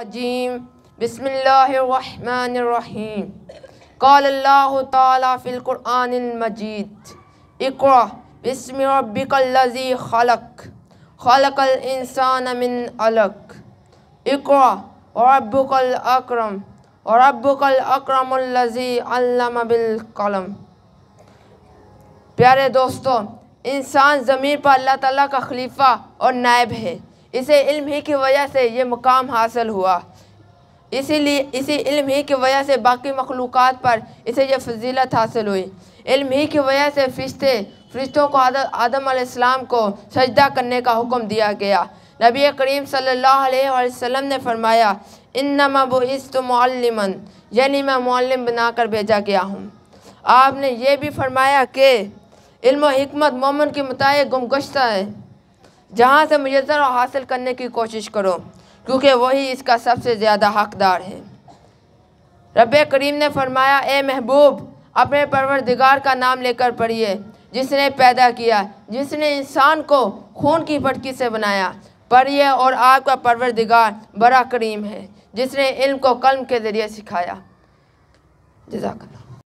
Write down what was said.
عظیم بسم اللہ رحمن الرحیم کل اللہ تعالیٰ فلقرآنمجید اقوا بسم البک الزی خلق خلق من علق الق اقوال اکرم عرب الکرم الزی علم بالقلم پیارے دوستو انسان زمین پر اللہ تعالیٰ کا خلیفہ اور نائب ہے اسے علم ہی کی وجہ سے یہ مقام حاصل ہوا اسی لیے اسی علم ہی کی وجہ سے باقی مخلوقات پر اسے یہ فضیلت حاصل ہوئی علم ہی کی وجہ سے فرشتے فرشتوں کو آدم علیہ السلام کو سجدہ کرنے کا حکم دیا گیا نبی کریم صلی اللہ علیہ وسلم نے فرمایا انما بعثت معلمن یعنی میں معلم بنا کر بھیجا گیا ہوں آپ نے یہ بھی فرمایا کہ علم و حکمت مومن کے مطابق گمگشتہ ہے جہاں سے میزر و حاصل کرنے کی کوشش کرو کیونکہ وہی اس کا سب سے زیادہ حقدار ہے رب کریم نے فرمایا اے محبوب اپنے پروردگار کا نام لے کر پڑھیے جس نے پیدا کیا جس نے انسان کو خون کی پھٹکی سے بنایا پڑھیے اور آپ کا پروردگار بڑا کریم ہے جس نے علم کو قلم کے ذریعے سکھایا جزاک اللہ